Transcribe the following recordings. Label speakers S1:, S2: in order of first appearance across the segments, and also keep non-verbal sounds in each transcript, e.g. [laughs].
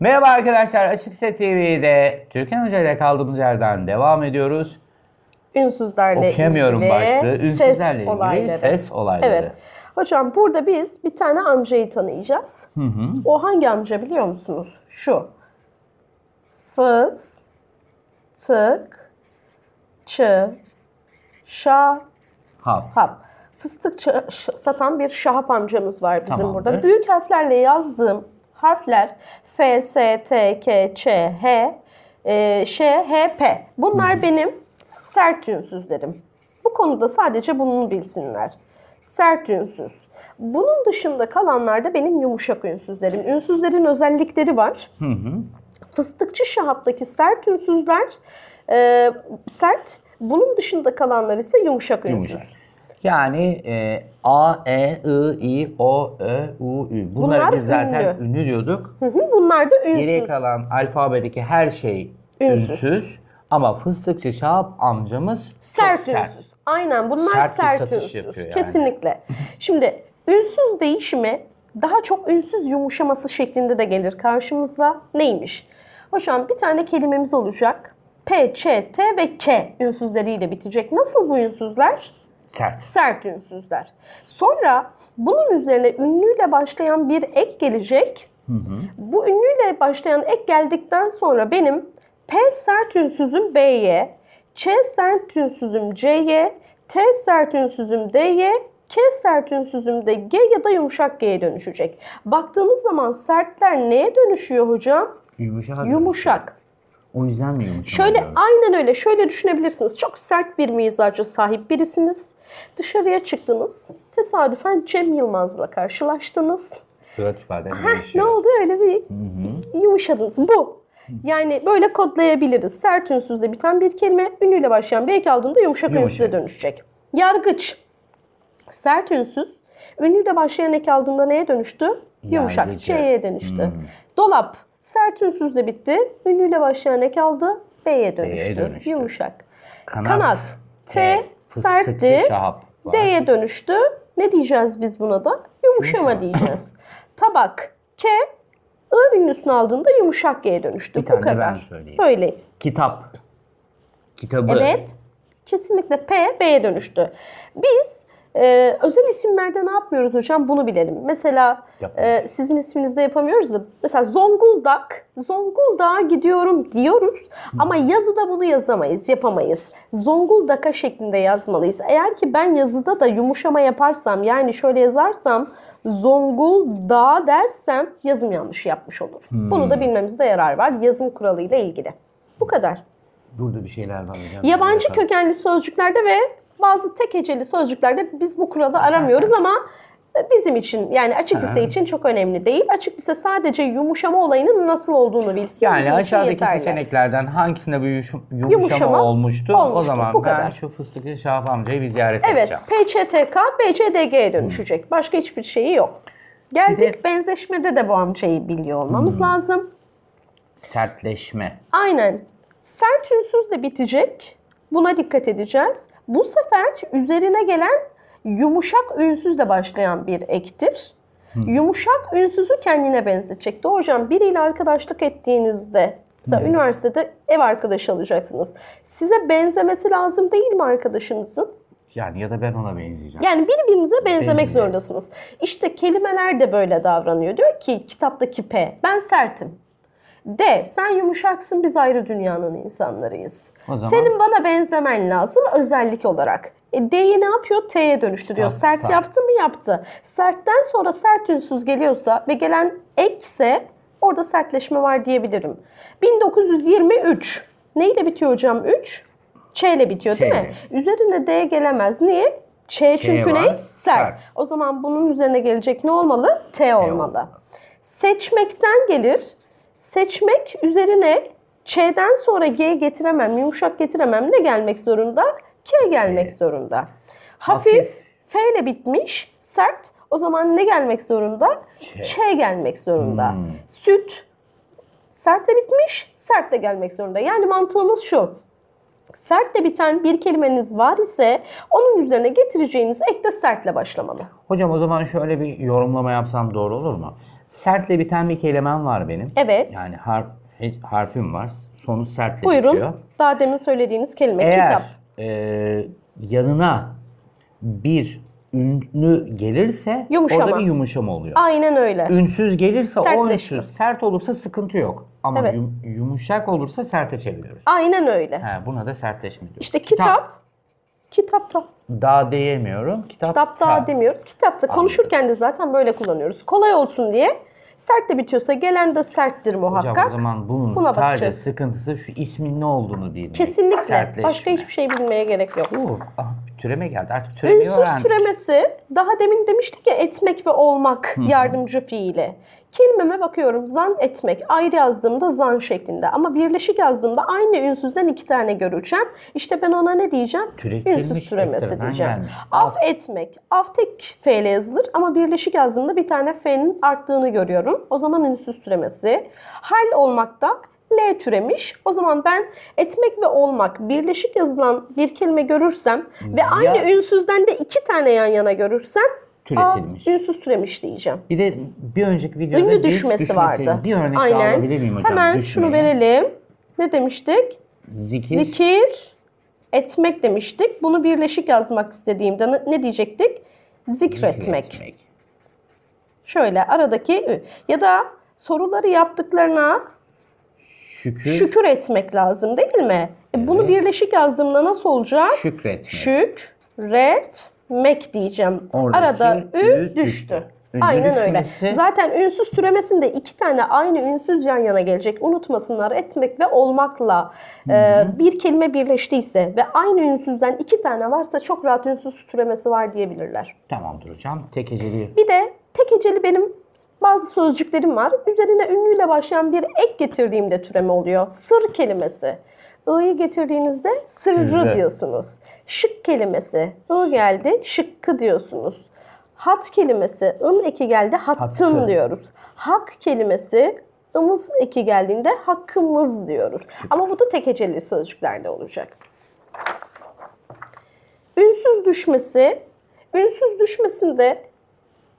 S1: Merhaba arkadaşlar Açık Set TV'de Türkan Hoca ile kaldığımız yerden devam ediyoruz.
S2: Ünsüzlerle Okuyamıyorum ilgili başlığı. Ünsüzlerle ses ilgili olayları. ses olayları. Evet. Hocam burada biz bir tane amcayı tanıyacağız. Hı hı. O hangi amca biliyor musunuz? Şu. Fıs, tık, çı, şa, hap. hap. Fıstık satan bir şahap amcamız var bizim Tamamdır. burada. Büyük harflerle yazdığım harfler F, S, T, K, Ç, H, e, Ş, H, P. Bunlar benim sert ünsüzlerim. Bu konuda sadece bunu bilsinler. Sert ünsüz. Bunun dışında kalanlar da benim yumuşak ünsüzlerim. Ünsüzlerin özellikleri var. Hı hı. Fıstıkçı şahaptaki sert ünsüzler e, sert. Bunun dışında kalanlar ise yumuşak ünsüz. Yumuşak.
S1: Yani e, A, E, I, I, O, Ö, U, Ü. Bunları Bunlar biz zaten ünlü, ünlü diyorduk. Hı hı, bunlar da ünsüz. Geriye kalan alfabedeki her şey ünsüz. ünsüz. Ama fıstıkçı Şahap amcamız sert çok sert. ünsüz.
S2: Aynen bunlar sert, sert satış ünsüz. Yani. Kesinlikle. Şimdi ünsüz değişimi daha çok ünsüz yumuşaması şeklinde de gelir karşımıza. Neymiş? Hocam bir tane kelimemiz olacak. P, Ç, T ve K ünsüzleriyle bitecek. Nasıl bu ünsüzler? Sert. Sert ünsüzler. Sonra bunun üzerine ünlüyle başlayan bir ek gelecek. Hı hı. Bu ünlüyle başlayan ek geldikten sonra benim P sert ünsüzüm B'ye, Ç sert ünsüzüm C'ye, T sert ünsüzüm D'ye, K sert ünsüzümde G ya da yumuşak G'ye dönüşecek. Baktığımız zaman sertler neye dönüşüyor hocam? Yumuşak. Yumuşak.
S1: O yüzden mi yumuşamadınız?
S2: Şöyle aynen öyle. Şöyle düşünebilirsiniz. Çok sert bir mizaca sahip birisiniz. Dışarıya çıktınız. Tesadüfen Cem Yılmaz'la karşılaştınız. Surat ifaden değişiyor. Ne oldu öyle bir
S1: Hı-hı.
S2: yumuşadınız. Bu. Yani böyle kodlayabiliriz. Sert ünsüzle biten bir kelime ünlüyle başlayan bir ek aldığında yumuşak, yumuşak. ünsüze dönüşecek. Yargıç. Sert ünsüz. Ünlüyle başlayan ek aldığında neye dönüştü? Yumuşak. C'ye dönüştü. Hmm. Dolap sertünsüz de bitti. Ünlüyle başlayan ne kaldı? B'ye dönüştü. dönüştü. Yumuşak.
S1: Kanat. Kanat.
S2: T, T sertti. D'ye dönüştü. Ne diyeceğiz biz buna da? Yumuşama Yumuşak. diyeceğiz. [laughs] Tabak. K. I ünlüsünü aldığında yumuşak G'ye dönüştü. Bir Bu tane kadar. ben söyleyeyim. Böyle.
S1: Kitap. Kitabı. Evet.
S2: Kesinlikle P, B'ye dönüştü. Biz ee, özel isimlerde ne yapmıyoruz hocam bunu bilelim. Mesela e, sizin isminizde yapamıyoruz da mesela Zonguldak, Zonguldak'a gidiyorum diyoruz ama yazıda bunu yazamayız, yapamayız. Zonguldak'a şeklinde yazmalıyız. Eğer ki ben yazıda da yumuşama yaparsam yani şöyle yazarsam Zonguldak'a dersem yazım yanlışı yapmış olur. Hmm. Bunu da bilmemizde yarar var yazım kuralıyla ilgili. Bu kadar.
S1: Burada bir şeyler var Yabancı kökenli
S2: sözcüklerde ve bazı tek heceli sözcüklerde biz bu kuralı aramıyoruz ama e, bizim için yani açık lise için çok önemli değil. Açık lise sadece yumuşama olayının nasıl olduğunu bilsin. Yani bizim için aşağıdaki yeterli.
S1: seçeneklerden hangisinde bu yumuşama, Yumuşama olmuştu? O zaman bu ben şu fıstıklı Şahap amcayı bir ziyaret Evet, edeceğim.
S2: PÇTK, BCDG'ye dönüşecek. Başka hiçbir şeyi yok. Geldik benzeşmede de bu amcayı biliyor olmamız hmm. lazım.
S1: Sertleşme.
S2: Aynen. Sert ünsüz de bitecek. Buna dikkat edeceğiz. Bu sefer üzerine gelen yumuşak ünsüzle başlayan bir ektir. Hı. Yumuşak ünsüzü kendine benzeyecek. Doğru hocam biriyle arkadaşlık ettiğinizde mesela Hı. üniversitede ev arkadaşı alacaksınız. Size benzemesi lazım değil mi arkadaşınızın?
S1: Yani ya da ben ona benzeyeceğim.
S2: Yani birbirinize benzemek Benziyor. zorundasınız. İşte kelimeler de böyle davranıyor. Diyor ki kitaptaki P ben sertim. D. Sen yumuşaksın biz ayrı dünyanın insanlarıyız. Zaman... Senin bana benzemen lazım özellik olarak. E, D'yi ne yapıyor? T'ye dönüştürüyor. Tamam, sert yaptı mı? Yaptı. Sertten sonra sert ünsüz geliyorsa ve gelen ekse orada sertleşme var diyebilirim. 1923. Neyle bitiyor hocam? 3. Ç ile bitiyor Ç. değil mi? Üzerine D gelemez. Niye? Ç çünkü ne? Sert. sert. O zaman bunun üzerine gelecek ne olmalı? T olmalı. T olmalı. Seçmekten gelir seçmek üzerine Ç'den sonra G getiremem, yumuşak getiremem. Ne gelmek zorunda? K gelmek zorunda. Hafif, Hafif. F ile bitmiş, sert. O zaman ne gelmek zorunda? Ç, Ç gelmek zorunda. Hmm. Süt, sert de bitmiş, sert de gelmek zorunda. Yani mantığımız şu. Sertle biten bir kelimeniz var ise onun üzerine getireceğiniz ek de sertle başlamalı.
S1: Hocam o zaman şöyle bir yorumlama yapsam doğru olur mu? Sertle biten bir kelimem var benim.
S2: Evet. Yani
S1: harf, harfim var. Sonu sertle Buyurun. bitiyor.
S2: Daha demin söylediğiniz kelime Eğer, kitap.
S1: Eğer yanına bir ünlü gelirse yumuşama. orada bir yumuşama oluyor.
S2: Aynen öyle.
S1: Ünsüz gelirse Sertleşme. o ünsüz. Sert olursa sıkıntı yok. Ama evet. yum, yumuşak olursa serte çeviriyoruz.
S2: Aynen öyle. He,
S1: buna da sertleşme diyoruz.
S2: İşte kitap, kitap Kitapta.
S1: Daha diyemiyorum.
S2: Kitap, Kitapta ta. demiyoruz. Kitapta konuşurken de zaten böyle kullanıyoruz. Kolay olsun diye sert de bitiyorsa gelen de serttir muhakkak. Hocam o
S1: zaman bunun Buna sadece sıkıntısı şu ismin ne olduğunu bilmek. Kesinlikle. Başka
S2: hiçbir şey bilmeye gerek yok. Uh,
S1: ah, türeme geldi. Artık türemeyi Ölümsüz öğrendik.
S2: türemesi daha demin demiştik ya etmek ve olmak Hı -hı. yardımcı fiili. Kelimeme bakıyorum zan etmek. Ayrı yazdığımda zan şeklinde ama birleşik yazdığımda aynı ünsüzden iki tane göreceğim. İşte ben ona ne diyeceğim? Ünsüz türemesi diyeceğim. Af, etmek. Af tek f ile yazılır ama birleşik yazdığımda bir tane f'nin arttığını görüyorum. O zaman ünsüz türemesi. Hal olmak da L türemiş. O zaman ben etmek ve olmak birleşik yazılan bir kelime görürsem ve ya. aynı ünsüzden de iki tane yan yana görürsem türetilmiş. Aa, ünsüz türemiş diyeceğim.
S1: Bir de bir önceki videoda ünlü düşmesi, düşmesi vardı. Bir örnek Aynen. daha alabilir miyim hocam? Hemen Düşmeyin. şunu
S2: verelim. Ne demiştik? Zikir. Zikir etmek demiştik. Bunu birleşik yazmak istediğimde ne diyecektik? Zikretmek. Zikretmek. Şöyle aradaki ya da soruları yaptıklarına Şükür. Şükür etmek lazım değil mi? Evet. E bunu birleşik yazdığımda nasıl olacak? Şükretmek. Şükretmek diyeceğim. Oradaki Arada ü, düştü. düştü. Ünlü Aynen düşmesi. öyle. Zaten ünsüz türemesinde iki tane aynı ünsüz yan yana gelecek. Unutmasınlar etmek ve olmakla e, bir kelime birleştiyse ve aynı ünsüzden iki tane varsa çok rahat ünsüz türemesi var diyebilirler. Tamamdır
S1: hocam. Tek eceli.
S2: Bir de tek eceli benim bazı sözcüklerim var. Üzerine ünlüyle başlayan bir ek getirdiğimde türeme oluyor. Sır kelimesi. I'yı getirdiğinizde sırrı Sizde. diyorsunuz. Şık kelimesi. I geldi şıkkı diyorsunuz. Hat kelimesi. ın eki geldi hattın Hattı. diyoruz. Hak kelimesi. ımız eki geldiğinde hakkımız diyoruz. Ama bu da tek heceli sözcüklerde olacak. Ünsüz düşmesi. Ünsüz düşmesinde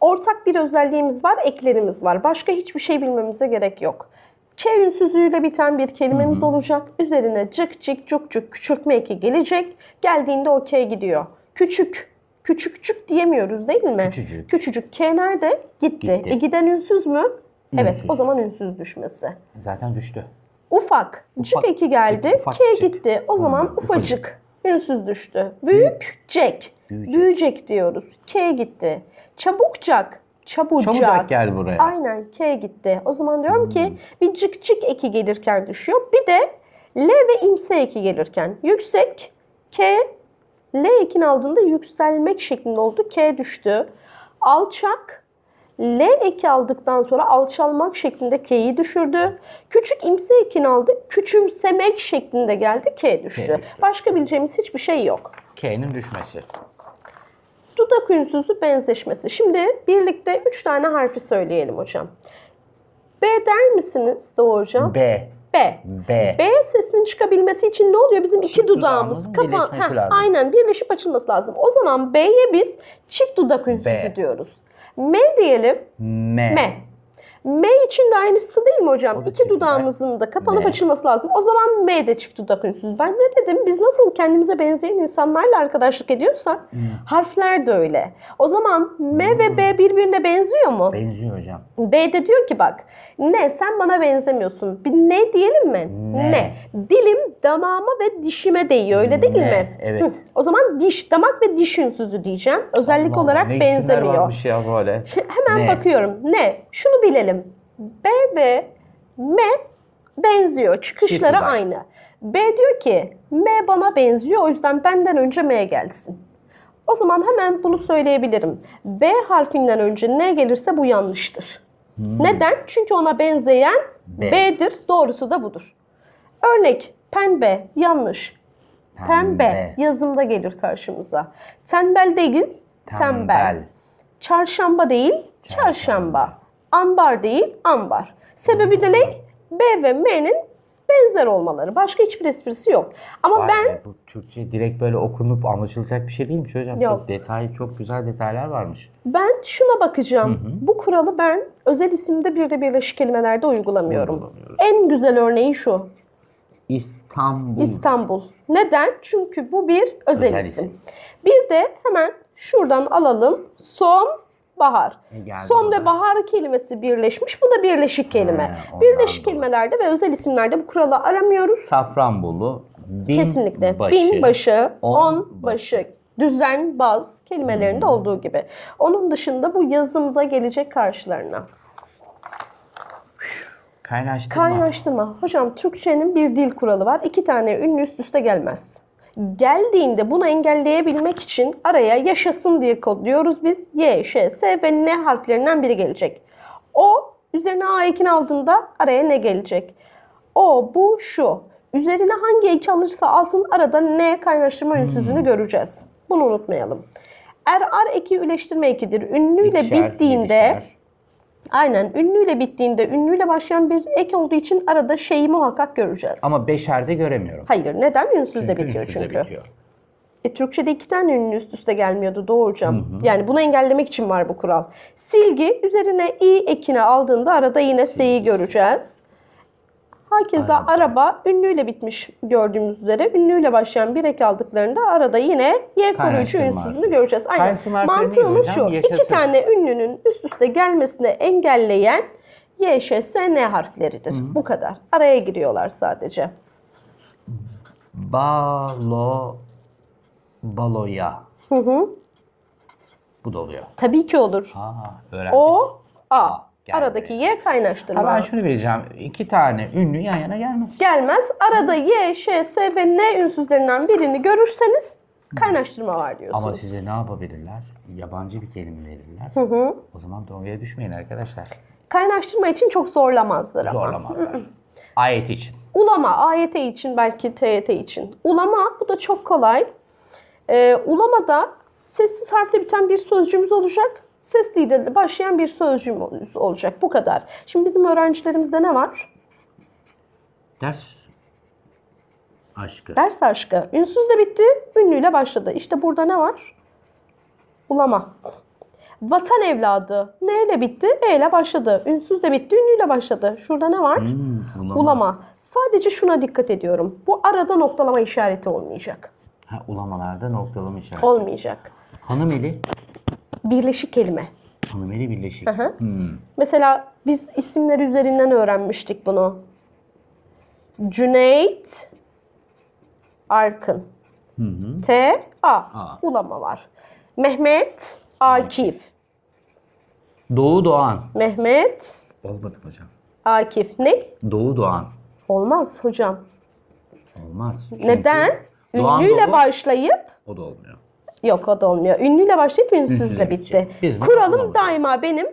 S2: Ortak bir özelliğimiz var, eklerimiz var. Başka hiçbir şey bilmemize gerek yok. Ç ünsüzlüğüyle biten bir kelimemiz hı olacak. Üzerine cık cık cuk cuk küçültme eki gelecek. Geldiğinde okey gidiyor. Küçük. Küçükçük diyemiyoruz değil mi? Küçücük. Küçücük. K nerede? Gitti. E gitti. E giden ünsüz mü? Ünsüz. Evet o zaman ünsüz düşmesi.
S1: Zaten düştü.
S2: Ufak. ufak cık eki geldi. Cık, ufak, K cık. gitti. O zaman ufacık. ufacık. Ünsüz düştü.
S1: Büyük.
S2: Cek. Büyücek Büyüyecek diyoruz. K gitti. Çabukcak, çabucak. Çabucak gel buraya. Aynen K gitti. O zaman diyorum hmm. ki bir cık cık eki gelirken düşüyor. Bir de L ve imse eki gelirken. Yüksek K L ekin aldığında yükselmek şeklinde oldu. K düştü. Alçak L eki aldıktan sonra alçalmak şeklinde K'yi düşürdü. Küçük imse ekin aldı. Küçümsemek şeklinde geldi. K düştü. K düştü. Başka bileceğimiz hiçbir şey yok.
S1: K'nin düşmesi.
S2: Dudak ünsüzü benzeşmesi. Şimdi birlikte 3 tane harfi söyleyelim hocam. B der misiniz Doğu hocam? B. B. B. B sesinin çıkabilmesi için ne oluyor? Bizim iki dudağımız kapa ha, lazım. aynen birleşip açılması lazım. O zaman B'ye biz çift dudak ünsüzü B. diyoruz. M diyelim. M. M. M için de aynısı değil mi hocam? İki dudağımızın da kapanıp M. açılması lazım. O zaman M de çift dudak ünsüz. Ben ne dedim? Biz nasıl kendimize benzeyen insanlarla arkadaşlık ediyorsak hmm. harfler de öyle. O zaman M hmm. ve B hmm. birbirine benziyor mu? Benziyor hocam. B de diyor ki bak ne sen bana benzemiyorsun. Bir ne diyelim mi? Ne? ne? Dilim damağıma ve dişime değiyor öyle değil ne? mi? Evet. Hı. O zaman diş, damak ve diş ünsüzü diyeceğim. Özellik Allah, olarak ne benzemiyor. Ne
S1: şey varmış ya böyle. Hemen ne?
S2: bakıyorum. Ne? Şunu bilelim. B ve M benziyor. Çıkışları Şirkler. aynı. B diyor ki M bana benziyor o yüzden benden önce M gelsin. O zaman hemen bunu söyleyebilirim. B harfinden önce ne gelirse bu yanlıştır. Hmm. Neden? Çünkü ona benzeyen B. B'dir. Doğrusu da budur. Örnek pembe yanlış. Pembe, pembe yazımda gelir karşımıza. Tembel değil, tembel. tembel. Çarşamba değil, çarşamba. çarşamba. Ambar değil, ambar. Sebebi de ne? B ve M'nin benzer olmaları. Başka hiçbir esprisi yok. Ama Vay ben... Be,
S1: bu Türkçe direkt böyle okunup anlaşılacak bir şey değilmiş hocam. Yok. Çok detay, çok güzel detaylar varmış.
S2: Ben şuna bakacağım. Hı hı. Bu kuralı ben özel isimde bir de birleşik kelimelerde uygulamıyorum. En güzel örneği şu.
S1: İstanbul.
S2: İstanbul. Neden? Çünkü bu bir özel, özel isim. isim. Bir de hemen şuradan alalım. Son bahar. E, geldi Son ve bahar kelimesi birleşmiş. Bu da birleşik kelime. He, birleşik dolayı. kelimelerde ve özel isimlerde bu kuralı aramıyoruz.
S1: Safranbolu, bin Kesinlikle. başı, bin başı,
S2: on, on başı, başı düzen, baz kelimelerinde hmm. olduğu gibi. Onun dışında bu yazımda gelecek karşılarına. Kaynaştırma. Kaynaştırma. Hocam Türkçenin bir dil kuralı var. İki tane ünlü üst üste gelmez geldiğinde bunu engelleyebilmek için araya yaşasın diye kodluyoruz biz. Y, Ş, S ve N harflerinden biri gelecek. O üzerine A ekini aldığında araya ne gelecek? O, bu, şu. Üzerine hangi eki alırsa alsın arada N kaynaştırma hmm. ünsüzünü göreceğiz. Bunu unutmayalım. Er, ar eki üleştirme ekidir. Ünlüyle bittiğinde... Ikişer Aynen. Ünlüyle bittiğinde ünlüyle başlayan bir ek olduğu için arada şeyi muhakkak göreceğiz. Ama
S1: beşerde göremiyorum.
S2: Hayır. Neden? Ünsüzde bitiyor ünsüzde çünkü. Bitiyor. E, Türkçe'de iki tane ünlü üst üste gelmiyordu Doğu Hocam. Hı hı. Yani bunu engellemek için var bu kural. Silgi üzerine i ekine aldığında arada yine s'yi göreceğiz. Hakeza Aynen. araba ünlüyle bitmiş gördüğümüz üzere. Ünlüyle başlayan bir ek aldıklarında arada yine Y koruyucu ünsüzünü göreceğiz. Aynen. Mantığımız şu. Yaşasın. İki tane ünlünün üst üste gelmesine engelleyen Y, Ş, S, N harfleridir. Hı. Bu kadar. Araya giriyorlar sadece.
S1: Balo baloya. Hı hı. Bu da oluyor.
S2: Tabii ki olur. Ha, öğrendik. O A. A. Yani. Aradaki y kaynaştırma. Ha ben şunu
S1: vereceğim. İki tane ünlü yan yana
S2: gelmez. Gelmez. Arada y, ş, s ve n ünsüzlerinden birini görürseniz kaynaştırma var diyorsunuz. Ama
S1: size ne yapabilirler? Yabancı bir kelime verirler. Hı hı. O zaman doğruya düşmeyin arkadaşlar.
S2: Kaynaştırma için çok zorlamazlar ama. Zorlamazlar. Hı hı. Ayet için. Ulama, AYT için belki TYT için. Ulama bu da çok kolay. Ee, ulamada sessiz harfle biten bir sözcüğümüz olacak sesli ile başlayan bir sözcüğüm olacak. Bu kadar. Şimdi bizim öğrencilerimizde ne var?
S1: Ders aşkı.
S2: Ders aşkı. Ünsüz de bitti, ünlüyle başladı. İşte burada ne var? Ulama. Vatan evladı. Ne ile bitti? E ile başladı. Ünsüz de bitti, ünlüyle başladı. Şurada ne var? Hmm, ulama. ulama. Sadece şuna dikkat ediyorum. Bu arada noktalama işareti olmayacak.
S1: Ha, ulamalarda noktalama işareti.
S2: Olmayacak.
S1: Hanım eli
S2: birleşik kelime.
S1: Hanımeli birleşik. Hı hı. Hmm.
S2: Mesela biz isimler üzerinden öğrenmiştik bunu. Cüneyt Arkın. T A. A. Ulama var. Mehmet Akif.
S1: Doğu Doğan.
S2: Mehmet.
S1: Olmadı hocam.
S2: Akif ne? Doğu Doğan. Olmaz hocam.
S1: Olmaz. Çünkü Neden?
S2: Doğan Ünlüyle Doğu, başlayıp o da olmuyor. Yok o da olmuyor. Ünlüyle başlayıp ünsüzle, bitti. Kuralım daima benim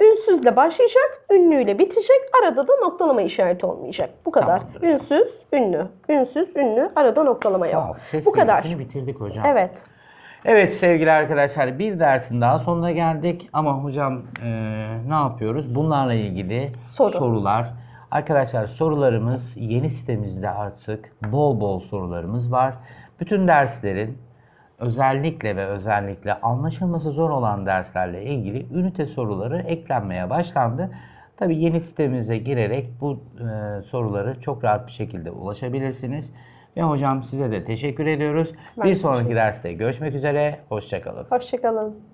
S2: ünsüzle başlayacak, ünlüyle bitecek. Arada da noktalama işareti olmayacak. Bu kadar. Tamamdır. Ünsüz, ünlü. Ünsüz, ünlü. Arada noktalama yok. Tamam, ses Bu kadar. bitirdik hocam. Evet. Evet
S1: sevgili arkadaşlar bir dersin daha sonuna geldik ama hocam e, ne yapıyoruz? Bunlarla ilgili Soru. sorular. Arkadaşlar sorularımız yeni sitemizde artık bol bol sorularımız var. Bütün derslerin özellikle ve özellikle anlaşılması zor olan derslerle ilgili ünite soruları eklenmeye başlandı. Tabi yeni sitemize girerek bu e, soruları çok rahat bir şekilde ulaşabilirsiniz. Ve hocam size de teşekkür ediyoruz. Ben bir sonraki derste görüşmek üzere. Hoşçakalın.
S2: Hoşçakalın.